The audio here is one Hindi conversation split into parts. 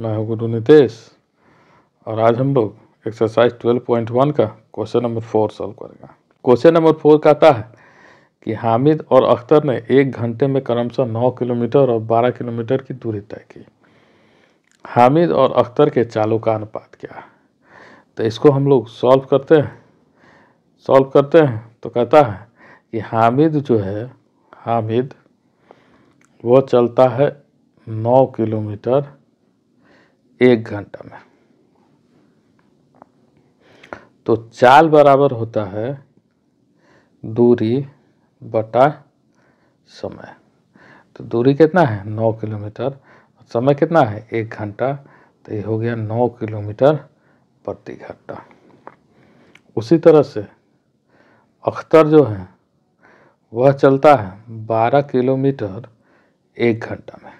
मैं हूं गुरु नितेश और आज हम लोग एक्सरसाइज 12.1 का क्वेश्चन नंबर फोर सॉल्व करेंगे क्वेश्चन नंबर फोर कहता है कि हामिद और अख्तर ने एक घंटे में क्रमशः 9 किलोमीटर और 12 किलोमीटर की दूरी तय की हामिद और अख्तर के चालू का अनुपात क्या है तो इसको हम लोग सॉल्व करते हैं सॉल्व करते हैं तो कहता है कि हामिद जो है हामिद वो चलता है नौ किलोमीटर एक घंटा में तो चाल बराबर होता है दूरी बटा समय तो दूरी कितना है नौ किलोमीटर समय कितना है एक घंटा तो ये हो गया नौ किलोमीटर प्रति घंटा उसी तरह से अख्तर जो है वह चलता है बारह किलोमीटर एक घंटा में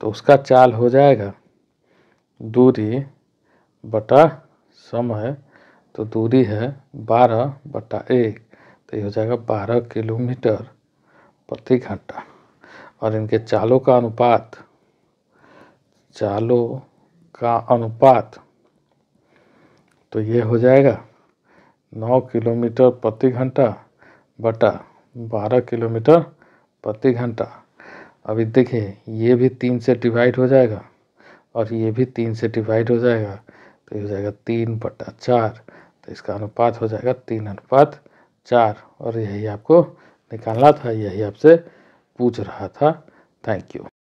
तो उसका चाल हो जाएगा दूरी बटा समय तो दूरी है बारह बटा एक तो ये हो जाएगा बारह किलोमीटर प्रति घंटा और इनके चालों का अनुपात चालों का अनुपात तो ये हो जाएगा नौ किलोमीटर प्रति घंटा बटा बारह किलोमीटर प्रति घंटा अभी देखिए ये भी तीन से डिवाइड हो जाएगा और ये भी तीन से डिवाइड हो जाएगा तो ये हो जाएगा तीन बटा चार तो इसका अनुपात हो जाएगा तीन अनुपात चार और यही आपको निकालना था यही आपसे पूछ रहा था थैंक यू